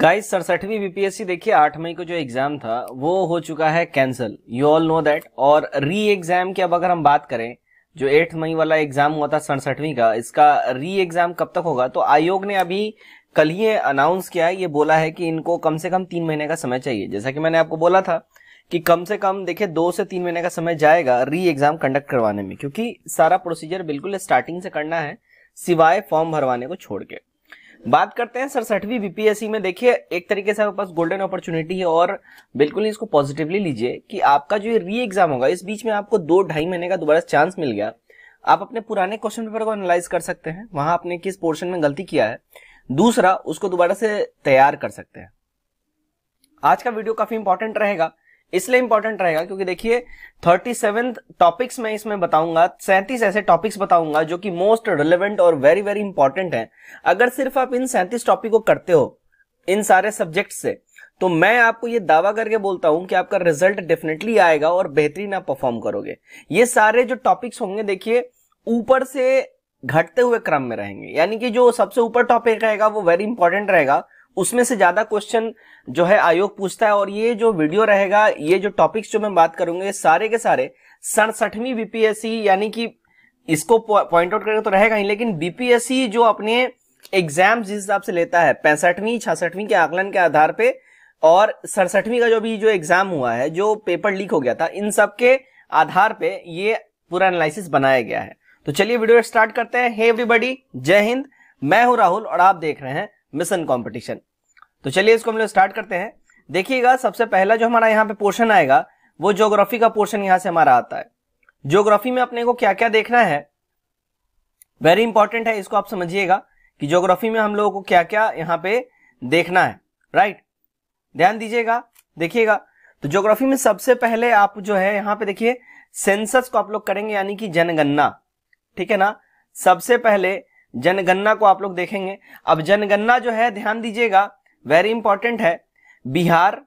guys सड़सठवीं BPSC देखिए आठ मई को जो एग्जाम था वो हो चुका है cancel you all know that और री एग्जाम की अब अगर हम बात करें जो एट मई वाला एग्जाम हुआ था सड़सठवीं का इसका री एग्जाम कब तक होगा तो आयोग ने अभी कल ही अनाउंस किया ये बोला है कि इनको कम से कम तीन महीने का समय चाहिए जैसा कि मैंने आपको बोला था कि कम से कम देखिए दो से तीन महीने का समय जाएगा री एग्जाम कंडक्ट करवाने में क्योंकि सारा प्रोसीजर बिल्कुल स्टार्टिंग से करना है सिवाय फॉर्म भरवाने को छोड़ के बात करते हैं सड़सठवीं बीपीएससी में देखिए एक तरीके से आपके पास गोल्डन अपॉर्चुनिटी है और बिल्कुल इसको पॉजिटिवली लीजिए कि आपका जो री एग्जाम होगा इस बीच में आपको दो ढाई महीने का दोबारा चांस मिल गया आप अपने पुराने क्वेश्चन पेपर को एनालाइज कर सकते हैं वहां आपने किस पोर्शन में गलती किया है दूसरा उसको दोबारा से तैयार कर सकते हैं आज का वीडियो काफी इंपॉर्टेंट रहेगा इसलिए इंपॉर्टेंट रहेगा क्योंकि देखिए थर्टी सेवन टॉपिक्स मैं इसमें बताऊंगा सैंतीस ऐसे टॉपिक्स बताऊंगा जो कि मोस्ट रिलेवेंट और वेरी वेरी इंपॉर्टेंट है अगर सिर्फ आप इन सैंतीस टॉपिक को करते हो इन सारे सब्जेक्ट से तो मैं आपको ये दावा करके बोलता हूं कि आपका रिजल्ट डेफिनेटली आएगा और बेहतरीन आप परफॉर्म करोगे ये सारे जो टॉपिक्स होंगे देखिए ऊपर से घटते हुए क्रम में रहेंगे यानी कि जो सबसे ऊपर टॉपिक रहेगा वो वेरी इंपॉर्टेंट रहेगा उसमें से ज्यादा क्वेश्चन जो है आयोग पूछता है और ये जो वीडियो रहेगा ये जो टॉपिक्स जो मैं बात करूंगा ये सारे के सारे सड़सठवीं बीपीएससी यानी कि इसको पॉइंट आउट करेगा तो रहेगा ही लेकिन बीपीएससी जो अपने एग्जाम जिस हिसाब से लेता है पैंसठवीं छियासठवीं के आकलन के आधार पे और सड़सठवीं का जो भी जो एग्जाम हुआ है जो पेपर लीक हो गया था इन सब के आधार पे ये पूरा एनालिसिस बनाया गया है तो चलिए वीडियो स्टार्ट करते हैं हे एवरीबॉडी जय हिंद मैं हूं राहुल और आप देख रहे हैं मिशन कॉम्पिटिशन तो चलिए इसको हम लोग स्टार्ट करते हैं देखिएगा सबसे पहला जो हमारा यहाँ पे पोर्शन आएगा वो ज्योग्राफी का पोर्शन यहाँ से हमारा आता है ज्योग्राफी में अपने को क्या क्या देखना है वेरी इंपॉर्टेंट है इसको आप समझिएगा कि ज्योग्राफी में हम लोगों को क्या क्या यहाँ पे देखना है राइट ध्यान दीजिएगा देखिएगा तो ज्योग्राफी में सबसे पहले आप जो है यहाँ पे देखिए सेंसस को आप लोग करेंगे यानी कि जनगणना ठीक है ना सबसे पहले जनगणना को आप लोग देखेंगे अब जनगणना जो है ध्यान दीजिएगा वेरी इंपॉर्टेंट है बिहार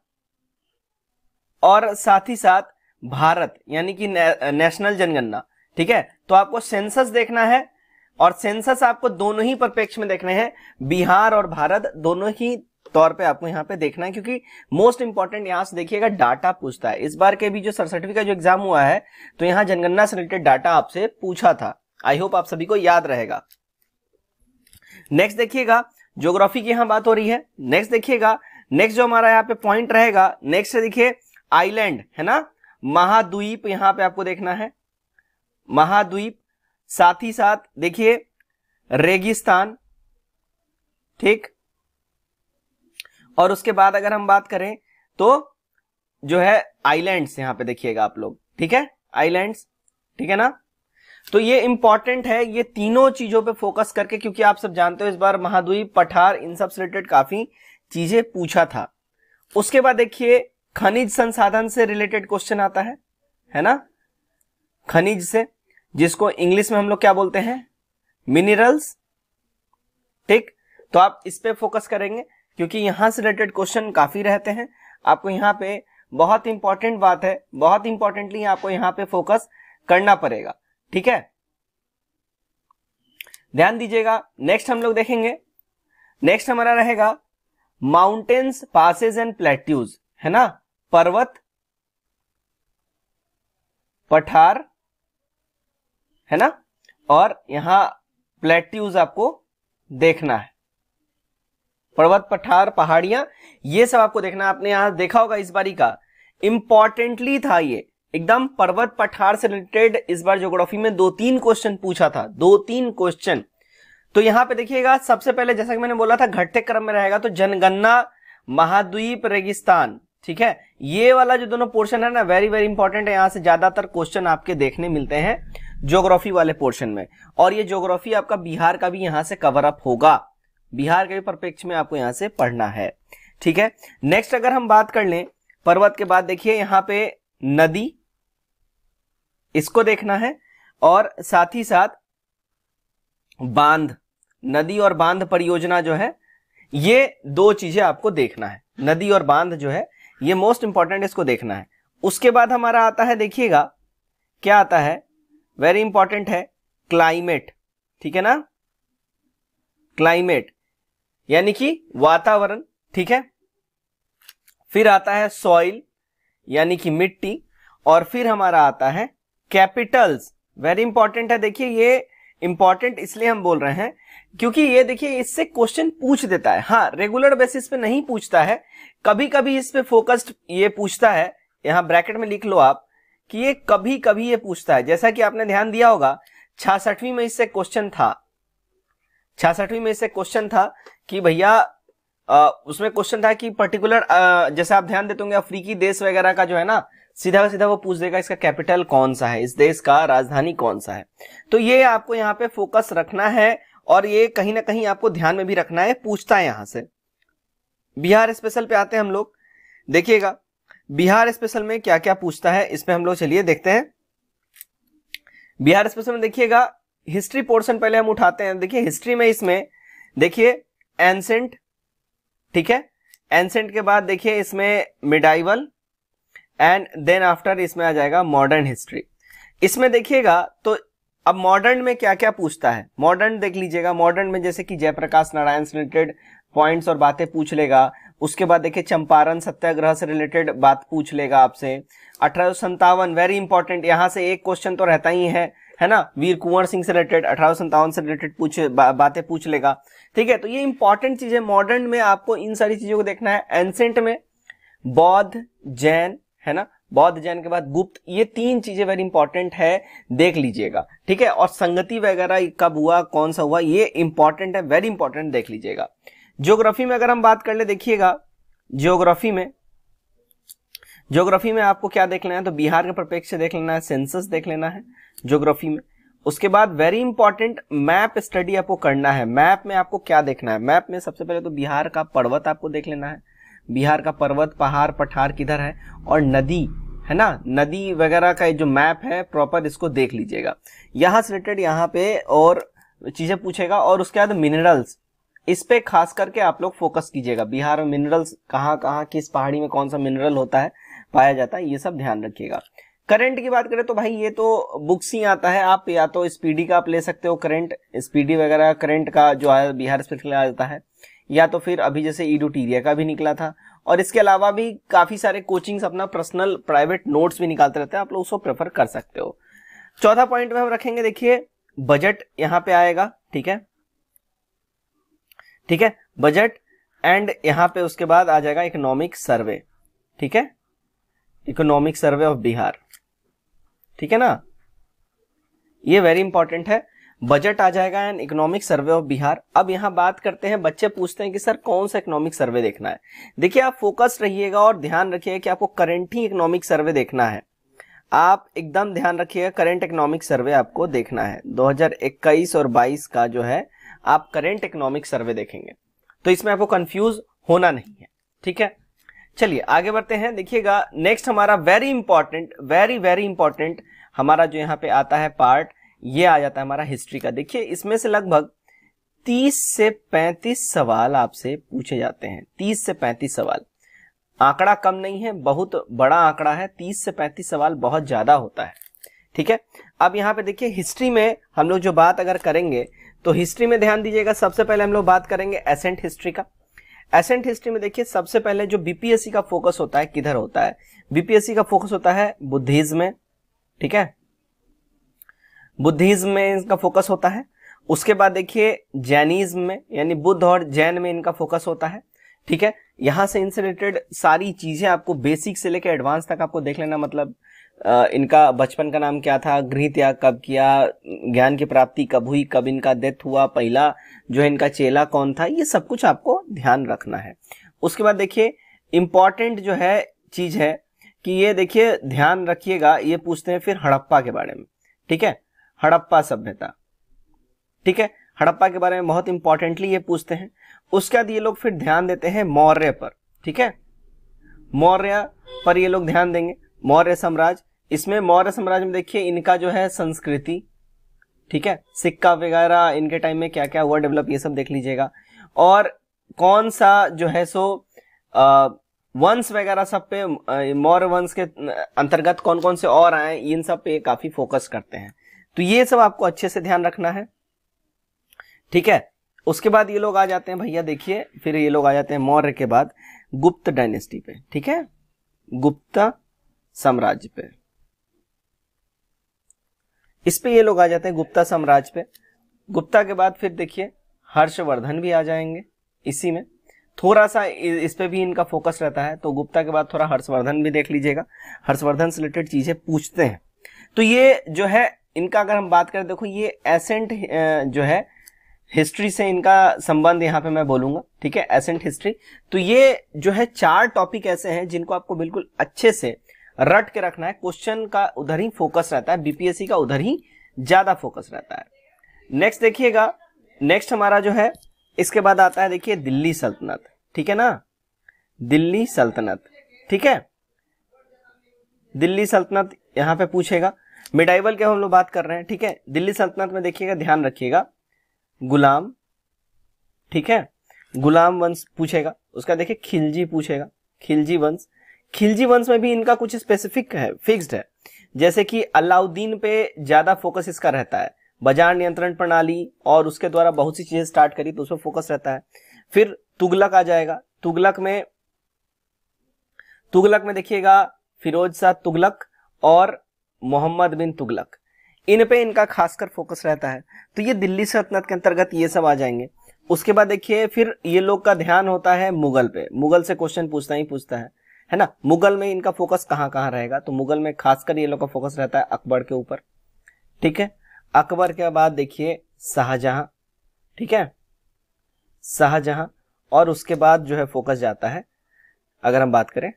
और साथ ही साथ भारत यानी कि ने, नेशनल जनगणना ठीक है तो आपको सेंसस देखना है और सेंसस आपको दोनों ही परिप्रेक्ष्य में देखने हैं बिहार और भारत दोनों ही तौर पे आपको यहां पे देखना है क्योंकि मोस्ट इंपॉर्टेंट यहां से देखिएगा डाटा पूछता है इस बार के भी जो सरसठवीं का जो एग्जाम हुआ है तो यहां जनगणना से रिलेटेड डाटा आपसे पूछा था आई होप आप सभी को याद रहेगा नेक्स्ट देखिएगा ज्योग्राफी की यहां बात हो रही है नेक्स्ट देखिएगा नेक्स्ट जो हमारा यहाँ पे पॉइंट रहेगा नेक्स्ट देखिए आइलैंड है ना महाद्वीप यहां पे आपको देखना है महाद्वीप साथ ही साथ देखिए रेगिस्तान ठीक और उसके बाद अगर हम बात करें तो जो है आइलैंड्स यहां पे देखिएगा आप लोग ठीक है आइलैंड्स ठीक है ना तो ये इंपॉर्टेंट है ये तीनों चीजों पे फोकस करके क्योंकि आप सब जानते हो इस बार महाद्वीप पठार इन सब रिलेटेड काफी चीजें पूछा था उसके बाद देखिए खनिज संसाधन से रिलेटेड क्वेश्चन आता है है ना खनिज से जिसको इंग्लिश में हम लोग क्या बोलते हैं मिनरल्स ठीक तो आप इस पर फोकस करेंगे क्योंकि यहां से रिलेटेड क्वेश्चन काफी रहते हैं आपको यहां पे बहुत इंपॉर्टेंट बात है बहुत इंपॉर्टेंटली आपको यहां पे फोकस करना पड़ेगा ठीक है ध्यान दीजिएगा नेक्स्ट हम लोग देखेंगे नेक्स्ट हमारा रहेगा माउंटेन्स पासेज एंड प्लेट्यूज है ना पर्वत पठार है ना और यहां प्लेट्यूज आपको देखना है पर्वत पठार पहाड़ियां ये सब आपको देखना आपने यहां देखा होगा इस बारी का इंपॉर्टेंटली था ये एकदम पर्वत पठार से रिलेटेड इस बार ज्योग्राफी में दो तीन क्वेश्चन पूछा था दो तीन क्वेश्चन तो यहां पे देखिएगा सबसे पहले जैसा कि मैंने बोला था घटते क्रम में रहेगा तो जनगणना महाद्वीप रेगिस्तान ठीक है ये वाला जो दोनों पोर्शन है ना वेरी वेरी इंपॉर्टेंट है यहां से ज्यादातर क्वेश्चन आपके देखने मिलते हैं ज्योग्राफी वाले पोर्शन में और ये ज्योग्राफी आपका बिहार का भी यहां से कवर अप होगा बिहार के परिप्रेक्ष्य में आपको यहां से पढ़ना है ठीक है नेक्स्ट अगर हम बात कर लें पर्वत के बाद देखिए यहां पे नदी इसको देखना है और साथ ही साथ बांध नदी और बांध परियोजना जो है ये दो चीजें आपको देखना है नदी और बांध जो है ये मोस्ट इंपॉर्टेंट इसको देखना है उसके बाद हमारा आता है देखिएगा क्या आता है वेरी इंपॉर्टेंट है क्लाइमेट ठीक है ना क्लाइमेट यानी कि वातावरण ठीक है फिर आता है सॉइल यानी कि मिट्टी और फिर हमारा आता है कैपिटल्स वेरी इंपॉर्टेंट है देखिए ये इंपॉर्टेंट इसलिए हम बोल रहे हैं क्योंकि ये देखिए इससे क्वेश्चन पूछ देता है हाँ रेगुलर बेसिस पे नहीं पूछता है कभी कभी इस पे फोकस्ड ये पूछता है यहाँ ब्रैकेट में लिख लो आप कि ये कभी कभी ये पूछता है जैसा कि आपने ध्यान दिया होगा छियासठवीं में इससे क्वेश्चन था छियासठवीं में इससे क्वेश्चन था कि भैया उसमें क्वेश्चन था कि पर्टिकुलर जैसे आप ध्यान देते होंगे अफ्रीकी देश वगैरह का जो है ना सीधा सीधा वो पूछ देगा इसका कैपिटल कौन सा है इस देश का राजधानी कौन सा है तो ये आपको यहाँ पे फोकस रखना है और ये कहीं ना कहीं आपको ध्यान में भी रखना है पूछता है यहां से बिहार स्पेशल पे आते हैं हम लोग देखिएगा बिहार स्पेशल में क्या क्या पूछता है इसमें हम लोग चलिए देखते हैं बिहार स्पेशल में देखिएगा हिस्ट्री पोर्शन पहले हम उठाते हैं देखिए हिस्ट्री में इसमें देखिए एंसेंट ठीक है एंसेंट के बाद देखिए इसमें मिडाइवल एंड देन आफ्टर इसमें आ जाएगा मॉडर्न हिस्ट्री इसमें देखिएगा तो अब मॉडर्न में क्या क्या पूछता है मॉडर्न देख लीजिएगा मॉडर्न में जैसे कि जयप्रकाश नारायण से रिलेटेड पॉइंट्स और बातें पूछ लेगा उसके बाद देखिए चंपारण सत्याग्रह से रिलेटेड बात पूछ लेगा आपसे अठारह वेरी इंपॉर्टेंट यहाँ से एक क्वेश्चन तो रहता ही है है ना वीर कुंवर सिंह से रिलेटेड अठारह से रिलेटेड पूछ बा, बातें पूछ लेगा ठीक है तो ये इंपॉर्टेंट चीजें मॉडर्न में आपको इन सारी चीजों को देखना है एंसेंट में बौद्ध जैन है ना बौद्ध जैन के बाद गुप्त ये तीन चीजें वेरी इंपॉर्टेंट है देख लीजिएगा ठीक है और संगति वगैरह कब हुआ कौन सा हुआ ये इंपॉर्टेंट है वेरी इंपॉर्टेंट देख लीजिएगा ज्योग्राफी में अगर हम बात कर ले देखिएगा ज्योग्राफी में ज्योग्राफी में आपको क्या देख लेना है तो बिहार के प्रपेक्ष देख लेना है सेंसस देख लेना है ज्योग्राफी में उसके बाद वेरी इंपॉर्टेंट मैप स्टडी आपको करना है मैप में आपको क्या देखना है मैप में सबसे पहले तो बिहार का पर्वत आपको देख लेना है बिहार का पर्वत पहाड़ पठार किधर है और नदी है ना नदी वगैरह का जो मैप है प्रॉपर इसको देख लीजिएगा यहाँ से रिलेटेड यहाँ पे और चीज़ें पूछेगा और उसके बाद मिनरल्स इस पे खास करके आप लोग फोकस कीजिएगा बिहार में मिनरल्स कहाँ कहाँ किस पहाड़ी में कौन सा मिनरल होता है पाया जाता है ये सब ध्यान रखिएगा करंट की बात करें तो भाई ये तो बुक्स ही आता है आप या तो स्पीडी का आप ले सकते हो करंट स्पीडी वगैरह करंट का जो है बिहार स्पेशल आ जाता है या तो फिर अभी जैसे ईडोटीरिया का भी निकला था और इसके अलावा भी काफ़ी सारे कोचिंग्स अपना पर्सनल प्राइवेट नोट्स भी निकालते रहते हैं आप लोग उसको प्रेफर कर सकते हो चौथा पॉइंट में हम रखेंगे देखिए बजट यहाँ पे आएगा ठीक है ठीक है बजट एंड यहाँ पे उसके बाद आ जाएगा इकोनॉमिक सर्वे ठीक है इकोनॉमिक सर्वे ऑफ बिहार ठीक है ना ये वेरी इंपॉर्टेंट है बजट आ जाएगा and economic survey of Bihar अब यहाँ बात करते हैं बच्चे पूछते हैं कि सर कौन सा इकोनॉमिक सर्वे देखना है देखिए आप फोकस रहिएगा और ध्यान रखिएगा कि आपको करंट ही इकोनॉमिक सर्वे देखना है आप एकदम ध्यान रखिएगा करंट इकोनॉमिक सर्वे आपको देखना है 2021 और 22 का जो है आप करेंट इकोनॉमिक सर्वे देखेंगे तो इसमें आपको कंफ्यूज होना नहीं है ठीक है चलिए आगे बढ़ते हैं देखिएगा नेक्स्ट हमारा very important very very important हमारा जो यहाँ पे आता है पार्ट ये आ जाता है हमारा हिस्ट्री का देखिए इसमें से लगभग 30 से 35 सवाल आपसे पूछे जाते हैं 30 से 35 सवाल आंकड़ा कम नहीं है बहुत बड़ा आंकड़ा है 30 से 35 सवाल बहुत ज्यादा होता है ठीक है अब यहाँ पे देखिए हिस्ट्री में हम लोग जो बात अगर करेंगे तो हिस्ट्री में ध्यान दीजिएगा सबसे पहले हम लोग बात करेंगे एसेंट हिस्ट्री का एसेंट हिस्ट्री में देखिए सबसे पहले जो बीपीएससी का फोकस होता है किधर होता है बीपीएससी का फोकस होता है बुद्धिज्म में ठीक है बुद्धिज्म में इनका फोकस होता है उसके बाद देखिए जैनिज्म में यानी बुद्ध और जैन में इनका फोकस होता है ठीक है यहां से इनसे रिलेटेड सारी चीजें आपको बेसिक से लेकर एडवांस तक आपको देख लेना मतलब आ, इनका बचपन का नाम क्या था गृह त्याग कब किया ज्ञान की प्राप्ति कब हुई कब इनका डेथ हुआ पहला जो है इनका चेला कौन था ये सब कुछ आपको ध्यान रखना है उसके बाद देखिए इम्पॉर्टेंट जो है चीज है कि ये देखिए ध्यान रखिएगा ये पूछते हैं फिर हड़प्पा के बारे में ठीक है हड़प्पा सभ्यता ठीक है हड़प्पा के बारे में बहुत इंपॉर्टेंटली ये पूछते हैं उसके बाद ये लोग फिर ध्यान देते हैं मौर्य पर ठीक है मौर्य पर ये लोग ध्यान देंगे मौर्य साम्राज्य इसमें मौर्य साम्राज्य में देखिए इनका जो है संस्कृति ठीक है सिक्का वगैरह इनके टाइम में क्या क्या हुआ डेवलप ये सब देख लीजिएगा और कौन सा जो है सो वंश वगैरह सब पे मौर्य वंश के अंतर्गत कौन कौन से और आए इन सब पे काफी फोकस करते हैं तो ये सब आपको अच्छे से ध्यान रखना है ठीक है उसके बाद ये लोग आ जाते हैं भैया देखिए फिर ये लोग आ जाते हैं मौर्य के बाद गुप्त डायनेस्टी पे ठीक है गुप्ता साम्राज्य पे इस पे ये लोग आ जाते हैं गुप्ता साम्राज्य पे गुप्ता के बाद फिर देखिए हर्षवर्धन भी आ जाएंगे इसी में थोड़ा सा इस पे भी इनका फोकस रहता है तो गुप्ता के बाद थोड़ा हर्षवर्धन भी देख लीजिएगा हर्षवर्धन से रिलेटेड चीजें पूछते हैं तो ये जो है इनका अगर हम बात करें देखो ये एसेंट जो है हिस्ट्री से इनका संबंध यहाँ पे मैं बोलूंगा ठीक है एसेंट हिस्ट्री तो ये जो है चार टॉपिक ऐसे हैं जिनको आपको बिल्कुल अच्छे से रट के रखना है क्वेश्चन का उधर ही फोकस रहता है बीपीएससी का उधर ही ज्यादा फोकस रहता है नेक्स्ट देखिएगा नेक्स्ट हमारा जो है इसके बाद आता है देखिए दिल्ली सल्तनत ठीक है ना दिल्ली सल्तनत ठीक है दिल्ली सल्तनत यहां पे पूछेगा मिडाइवल के हम लोग बात कर रहे हैं ठीक है दिल्ली सल्तनत में देखिएगा ध्यान रखिएगा गुलाम ठीक है गुलाम वंश पूछेगा उसका देखिए खिलजी पूछेगा खिलजी वंश खिलजी वंश में भी इनका कुछ स्पेसिफिक है फिक्स्ड है जैसे कि अलाउद्दीन पे ज्यादा फोकस इसका रहता है बाजार नियंत्रण प्रणाली और उसके द्वारा बहुत सी चीजें स्टार्ट करी तो उसमें फोकस रहता है फिर तुगलक आ जाएगा तुगलक में तुगलक में देखिएगा फिरोज शाह तुगलक और मोहम्मद बिन तुगलक इन पे इनका खासकर फोकस रहता है तो ये दिल्ली सल्तनत के अंतर्गत ये सब आ जाएंगे उसके बाद देखिए फिर ये लोग का ध्यान होता है मुगल पे मुगल से क्वेश्चन पूछता ही पूछता है है ना मुगल में इनका फोकस कहाँ कहाँ रहेगा तो मुगल में खासकर ये लोग का फोकस रहता है अकबर के ऊपर ठीक है अकबर के बाद देखिए शाहजहां ठीक है शाहजहां और उसके बाद जो है फोकस जाता है अगर हम बात करें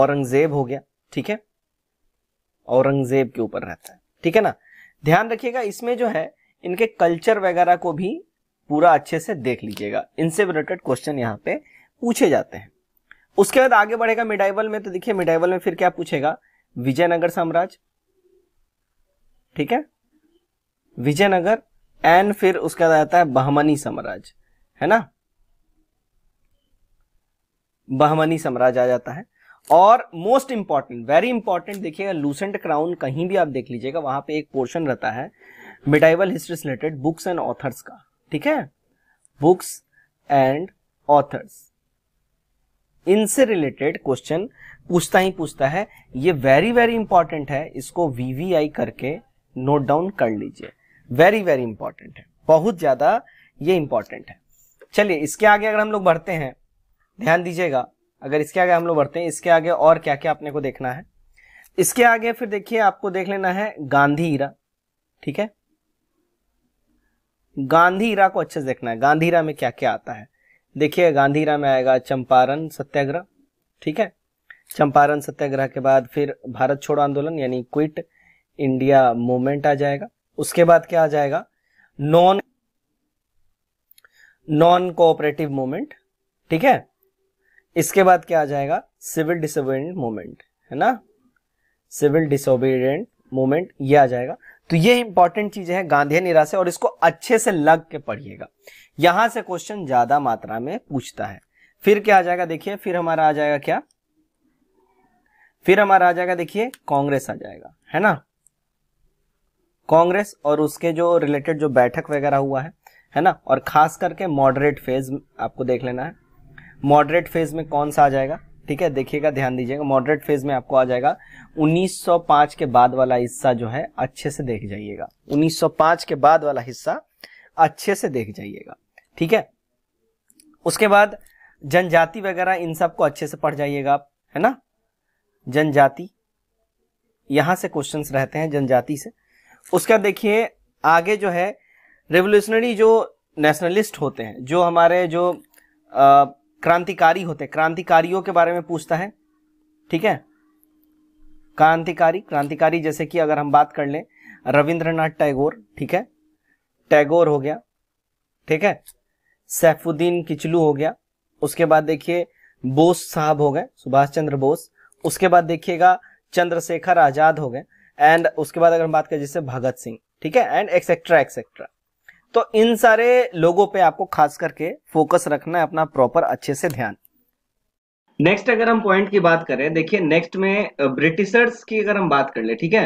औरंगजेब हो गया ठीक है औरंगजेब के ऊपर रहता है ठीक है ना ध्यान रखिएगा इसमें जो है इनके कल्चर वगैरह को भी पूरा अच्छे से देख लीजिएगा इनसे रिलेटेड क्वेश्चन यहाँ पे पूछे जाते हैं उसके बाद आगे बढ़ेगा मिडाइवल में तो देखिए मिडाइवल में फिर क्या पूछेगा विजयनगर साम्राज्य ठीक है विजयनगर एंड फिर बाद आता है बहमनी साम्राज्य है ना बहमनी साम्राज्य आ जाता है और मोस्ट इंपॉर्टेंट वेरी इंपॉर्टेंट देखिएगा लूसेंट क्राउन कहीं भी आप देख लीजिएगा वहां पे एक पोर्शन रहता है medieval history related books and authors का ठीक है बुक्स एंड ऑथर्स इनसे रिलेटेड क्वेश्चन पूछता ही पूछता है ये वेरी वेरी इंपॉर्टेंट है इसको वीवीआई करके नोट डाउन कर लीजिए वेरी वेरी इंपॉर्टेंट है बहुत ज्यादा ये इंपॉर्टेंट है चलिए इसके आगे अगर हम लोग बढ़ते हैं ध्यान दीजिएगा अगर इसके आगे हम लोग बढ़ते हैं इसके आगे और क्या क्या अपने को देखना है इसके आगे फिर देखिए आपको देख लेना है गांधी हीरा ठीक है गांधी हीरा को अच्छे से देखना है गांधी हीरा में क्या क्या आता है देखिए गांधी हीरा में आएगा चंपारण सत्याग्रह ठीक है चंपारण सत्याग्रह के बाद फिर भारत छोड़ो आंदोलन यानी क्विट इंडिया मूवमेंट आ जाएगा उसके बाद क्या आ जाएगा नॉन नॉन कोऑपरेटिव मूवमेंट ठीक है इसके बाद क्या आ जाएगा सिविल डिसोबिडेंट मूवमेंट है ना सिविल डिसोबिडेंट मूवमेंट ये आ जाएगा तो ये इंपॉर्टेंट चीजें हैं गांधी निराशा और इसको अच्छे से लग के पढ़िएगा यहां से क्वेश्चन ज्यादा मात्रा में पूछता है फिर क्या आ जाएगा देखिए फिर हमारा आ जाएगा क्या फिर हमारा आ जाएगा देखिए कांग्रेस आ जाएगा है ना कांग्रेस और उसके जो रिलेटेड जो बैठक वगैरह हुआ है है ना और खास करके मॉडरेट फेज आपको देख लेना है मॉडरेट फेज में कौन सा आ जाएगा ठीक है देखिएगा ध्यान दीजिएगा मॉडरेट फेज में आपको आ जाएगा 1905 के बाद वाला हिस्सा जो है अच्छे से देख जाइएगा 1905 के बाद वाला हिस्सा अच्छे से देख जाइएगा ठीक है उसके बाद जनजाति वगैरह इन सब को अच्छे से पढ़ जाइएगा आप है ना जनजाति यहां से क्वेश्चंस रहते हैं जनजाति से उसका देखिए आगे जो है रेवोल्यूशनरी जो नेशनलिस्ट होते हैं जो हमारे जो आ, क्रांतिकारी होते क्रांतिकारियों के बारे में पूछता है ठीक है क्रांतिकारी क्रांतिकारी जैसे कि अगर हम बात कर लें रविंद्रनाथ टैगोर ठीक है टैगोर हो गया ठीक है सैफुद्दीन किचलू हो गया उसके बाद देखिए बोस साहब हो गए सुभाष चंद्र बोस उसके बाद देखिएगा चंद्रशेखर आजाद हो गए एंड उसके बाद अगर हम बात करें जैसे भगत सिंह ठीक है एंड एक्सेट्रा एक्सेट्रा तो इन सारे लोगों पे आपको खास करके फोकस रखना है अपना प्रॉपर अच्छे से ध्यान नेक्स्ट अगर हम पॉइंट की बात करें देखिए नेक्स्ट में ब्रिटिशर्स की अगर हम बात कर ले ठीक है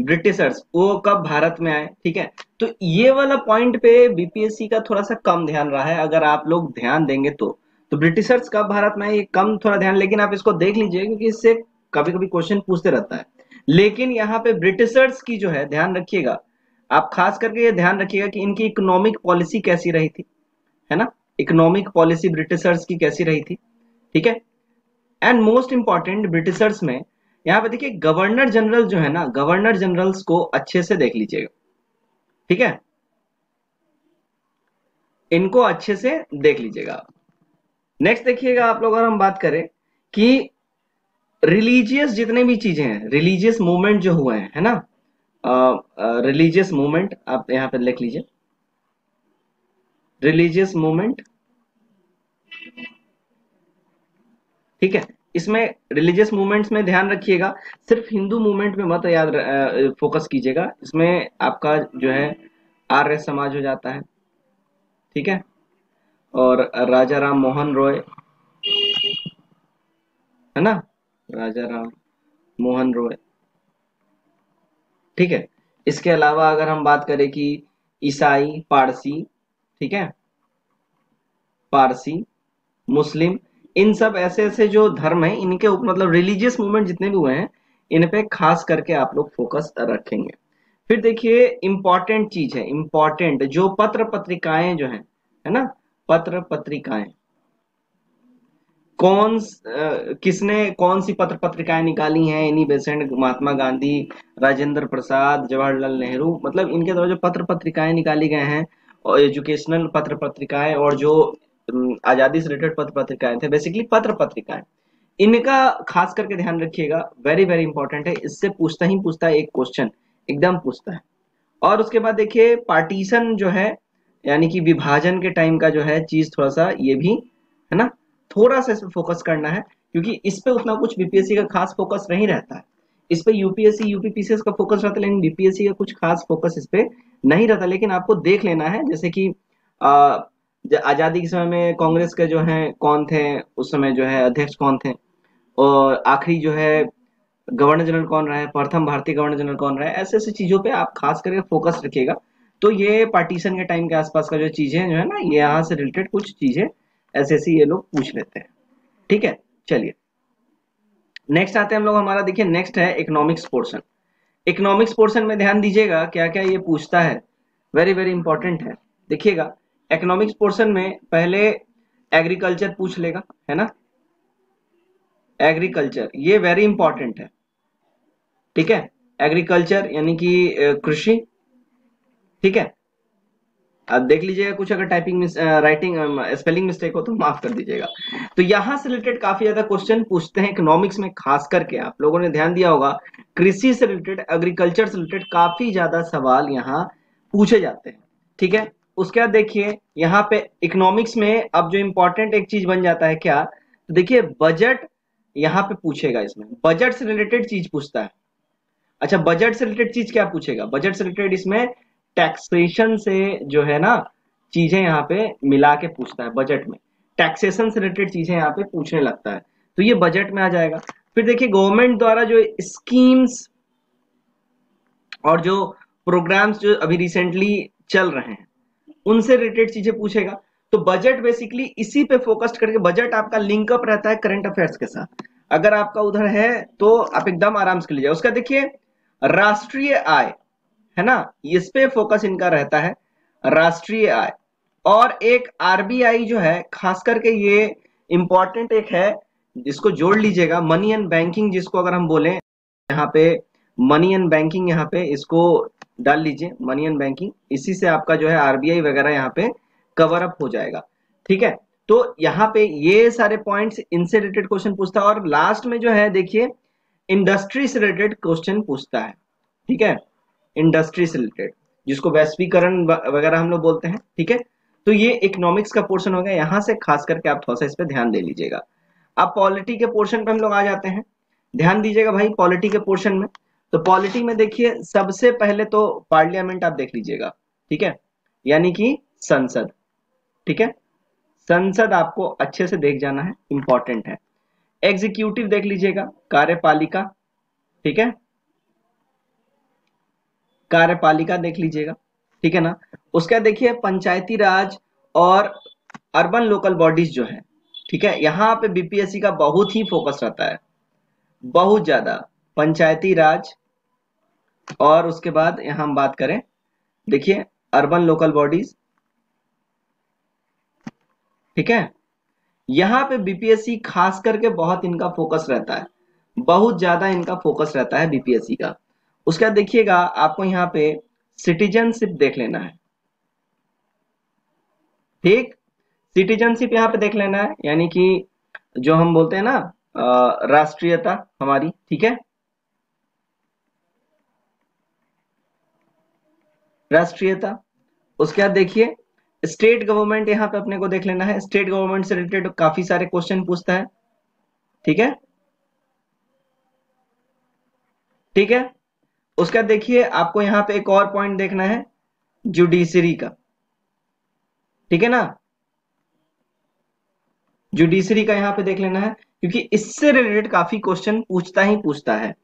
ब्रिटिशर्स वो कब भारत में आए ठीक है तो ये वाला पॉइंट पे बीपीएससी का थोड़ा सा कम ध्यान रहा है अगर आप लोग ध्यान देंगे तो तो ब्रिटिशर्स कब भारत में आए ये कम थोड़ा ध्यान लेकिन आप इसको देख लीजिए क्योंकि इससे कभी कभी क्वेश्चन पूछते रहता है लेकिन यहाँ पे ब्रिटिशर्स की जो है ध्यान रखिएगा आप खास करके ये ध्यान रखिएगा कि इनकी इकोनॉमिक पॉलिसी कैसी रही थी है ना इकोनॉमिक पॉलिसी ब्रिटिशर्स की कैसी रही थी ठीक है एंड मोस्ट इंपॉर्टेंट ब्रिटिशर्स में यहां पर देखिए गवर्नर जनरल जो है ना गवर्नर जनरल्स को अच्छे से देख लीजिएगा ठीक है इनको अच्छे से देख लीजिएगा नेक्स्ट देखिएगा आप लोग अगर हम बात करें कि रिलीजियस जितने भी चीजें हैं रिलीजियस मूवमेंट जो हुए हैं है ना रिलीजियस मूवमेंट आप यहां पर लिख लीजिए रिलीजियस मूवमेंट ठीक है इसमें रिलीजियस मूवमेंट्स में ध्यान रखिएगा सिर्फ हिंदू मूवमेंट में मत याद फोकस कीजिएगा इसमें आपका जो है आर्य समाज हो जाता है ठीक है और राजा राम मोहन रॉय है ना राजा राम मोहन रॉय ठीक है इसके अलावा अगर हम बात करें कि ईसाई पारसी ठीक है पारसी मुस्लिम इन सब ऐसे ऐसे जो धर्म है इनके ऊपर मतलब रिलीजियस मूवमेंट जितने भी हुए हैं इन पे खास करके आप लोग फोकस रखेंगे फिर देखिए इंपॉर्टेंट चीज है इंपॉर्टेंट जो पत्र पत्रिकाएं जो हैं है ना पत्र पत्रिकाएं कौन किसने कौन सी पत्र पत्रिकाएं निकाली हैं इन्हीं बेसेंट महात्मा गांधी राजेंद्र प्रसाद जवाहरलाल नेहरू मतलब इनके द्वारा जो पत्र पत्रिकाएं निकाली गए हैं और एजुकेशनल पत्र पत्रिकाएं और जो आजादी से रिलेटेड पत्र पत्रिकाएं थे बेसिकली पत्र पत्रिकाएं इनका खास करके ध्यान रखिएगा वेरी वेरी इंपॉर्टेंट है इससे पूछता ही पूछता है एक क्वेश्चन एकदम पूछता है और उसके बाद देखिए पार्टीशन जो है यानी कि विभाजन के टाइम का जो है चीज थोड़ा सा ये भी है ना थोड़ा सा इस पर फोकस करना है क्योंकि इस पर उतना कुछ बीपीएससी का खास फोकस नहीं रहता है इस पर यूपीएससी यूपीपीसीएस का फोकस रहता है लेकिन बीपीएससी का कुछ खास फोकस इस पर नहीं रहता लेकिन आपको देख लेना है जैसे कि आजादी के समय में कांग्रेस के जो है कौन थे उस समय जो है अध्यक्ष कौन थे और आखिरी जो है गवर्नर जनरल कौन रहे प्रथम भारतीय गवर्नर जनरल कौन रहे ऐसे ऐसी चीजों पे आप खास करके फोकस रखिएगा तो ये पार्टीशन के टाइम के आसपास का जो चीजें जो है ना यहाँ से रिलेटेड कुछ चीजें ऐसे ऐसे e ये लोग पूछ लेते हैं ठीक है चलिए नेक्स्ट आते हैं हम लोग हमारा देखिए नेक्स्ट है इकोनॉमिक्स पोर्शन इकोनॉमिक्स पोर्शन में ध्यान दीजिएगा क्या क्या ये पूछता है वेरी वेरी इंपॉर्टेंट है देखिएगा इकोनॉमिक्स पोर्शन में पहले एग्रीकल्चर पूछ लेगा है ना एग्रीकल्चर ये वेरी इंपॉर्टेंट है ठीक है एग्रीकल्चर यानी कि कृषि ठीक है अब देख लीजिएगा कुछ अगर typing miss writing spelling mistake हो तो माफ कर दीजिएगा तो यहाँ से रिलेटेड काफी ज्यादा क्वेश्चन पूछते हैं इकोनॉमिक्स में खास करके आप लोगों ने ध्यान दिया होगा कृषि से रिलेटेड एग्रीकल्चर से रिलेटेड काफी ज्यादा सवाल यहाँ पूछे जाते हैं ठीक है उसके बाद देखिए यहाँ पे इकोनॉमिक्स में अब जो इम्पोर्टेंट एक चीज बन जाता है क्या तो देखिए बजट यहाँ पे पूछेगा इसमें बजट से रिलेटेड चीज पूछता है अच्छा बजट से रिलेटेड चीज क्या पूछेगा बजट से रिलेटेड इसमें टैक्सेशन से जो है ना चीजें यहाँ पे मिला के पूछता है बजट में टैक्सेशन से रिलेटेड चीजें यहाँ पे पूछने लगता है तो ये बजट में आ जाएगा फिर देखिए गवर्नमेंट द्वारा जो स्कीम्स और जो प्रोग्राम्स जो अभी रिसेंटली चल रहे हैं उनसे रिलेटेड चीजें पूछेगा तो बजट बेसिकली इसी पे फोकस्ड करके बजट आपका लिंकअप रहता है करंट अफेयर्स के साथ अगर आपका उधर है तो आप एकदम आराम से लीजिए उसका देखिए राष्ट्रीय आय है ना इस पे फोकस इनका रहता है राष्ट्रीय आय और एक आरबीआई जो है खास करके ये इंपॉर्टेंट एक है जिसको जोड़ लीजिएगा मनी एंड बैंकिंग जिसको अगर हम बोले यहाँ पे मनी एंड बैंकिंग यहाँ पे इसको डाल लीजिए मनी एंड बैंकिंग इसी से आपका जो है आरबीआई वगैरह यहाँ पे कवर अप हो जाएगा ठीक है तो यहाँ पे ये सारे पॉइंट्स इनसे रिलेटेड क्वेश्चन पूछता है और लास्ट में जो है देखिए इंडस्ट्री से रिलेटेड क्वेश्चन पूछता है ठीक है इंडस्ट्री से रिलेटेड जिसको वैश्वीकरण वगैरह हम लोग बोलते हैं ठीक है तो ये इकोनॉमिक्स का पोर्शन हो गया यहाँ से खास करके आप थोड़ा सा इस पर ध्यान दे लीजिएगा अब पॉलिटी के पोर्शन पे हम लोग आ जाते हैं ध्यान दीजिएगा भाई पॉलिटी के पोर्शन में तो पॉलिटी में देखिए सबसे पहले तो पार्लियामेंट आप देख लीजिएगा ठीक है यानी कि संसद ठीक है संसद आपको अच्छे से देख जाना है इंपॉर्टेंट है एग्जीक्यूटिव देख लीजिएगा कार्यपालिका ठीक है कार्यपालिका देख लीजिएगा ठीक है ना उसका देखिए पंचायती राज और अर्बन लोकल बॉडीज जो है ठीक है यहाँ पे बीपीएससी का बहुत ही फोकस रहता है बहुत ज्यादा पंचायती राज और उसके बाद यहां हम बात करें देखिए अर्बन लोकल बॉडीज ठीक है यहां पे बीपीएससी खास करके बहुत इनका फोकस रहता है बहुत ज्यादा इनका फोकस रहता है बीपीएससी का उसके बाद देखिएगा आपको यहां पे सिटीजनशिप देख लेना है ठीक सिटीजनशिप यहां पे देख लेना है यानी कि जो हम बोलते हैं ना राष्ट्रीयता हमारी ठीक है राष्ट्रीयता उसके बाद देखिए स्टेट गवर्नमेंट यहां पे अपने को देख लेना है स्टेट गवर्नमेंट से रिलेटेड काफी सारे क्वेश्चन पूछता है ठीक है ठीक है उसका देखिए आपको यहां पे एक और पॉइंट देखना है जुडिशरी का ठीक है ना जुडिशरी का यहां पे देख लेना है क्योंकि इससे रिलेटेड काफी क्वेश्चन पूछता ही पूछता है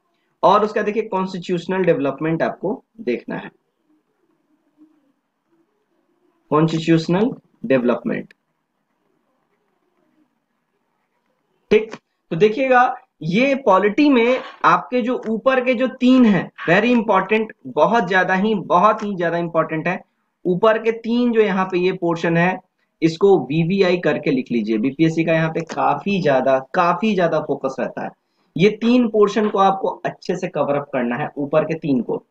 और उसका देखिए कॉन्स्टिट्यूशनल डेवलपमेंट आपको देखना है कॉन्स्टिट्यूशनल डेवलपमेंट ठीक तो देखिएगा ये पॉलिटी में आपके जो ऊपर के जो तीन है वेरी इंपॉर्टेंट बहुत ज्यादा ही बहुत ही ज्यादा इंपॉर्टेंट है ऊपर के तीन जो यहाँ पे ये पोर्शन है इसको वीवीआई करके लिख लीजिए बीपीएससी का यहाँ पे काफी ज्यादा काफी ज्यादा फोकस रहता है ये तीन पोर्शन को आपको अच्छे से कवर अप करना है ऊपर के तीन को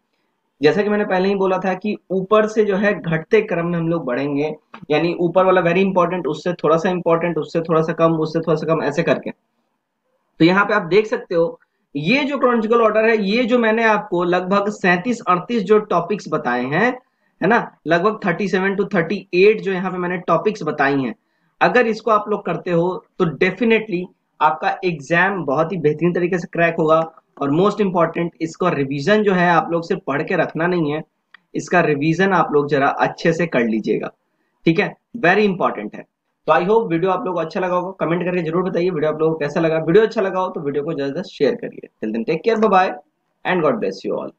जैसा कि मैंने पहले ही बोला था कि ऊपर से जो है घटते क्रम में हम लोग बढ़ेंगे यानी ऊपर वाला वेरी इंपॉर्टेंट उससे थोड़ा सा इंपॉर्टेंट उससे थोड़ा सा कम उससे थोड़ा सा कम ऐसे करके तो यहाँ पे आप देख सकते हो ये जो क्रोनोलॉजिकल ऑर्डर है ये जो मैंने आपको लगभग सैंतीस अड़तीस जो टॉपिक्स बताए हैं है ना लगभग 37 टू 38 जो यहाँ पे मैंने टॉपिक्स बताई हैं अगर इसको आप लोग करते हो तो डेफिनेटली आपका एग्जाम बहुत ही बेहतरीन तरीके से क्रैक होगा और मोस्ट इंपॉर्टेंट इसका रिवीजन जो है आप लोग से पढ़ के रखना नहीं है इसका रिवीजन आप लोग जरा अच्छे से कर लीजिएगा ठीक है वेरी इंपॉर्टेंट है तो आई होप वीडियो आप लोग अच्छा लगा होगा कमेंट करके जरूर बताइए वीडियो आप लोगों को कैसा लगा वीडियो अच्छा लगा हो तो वीडियो को जल्द शेयर करिए till take care bye and God bless you all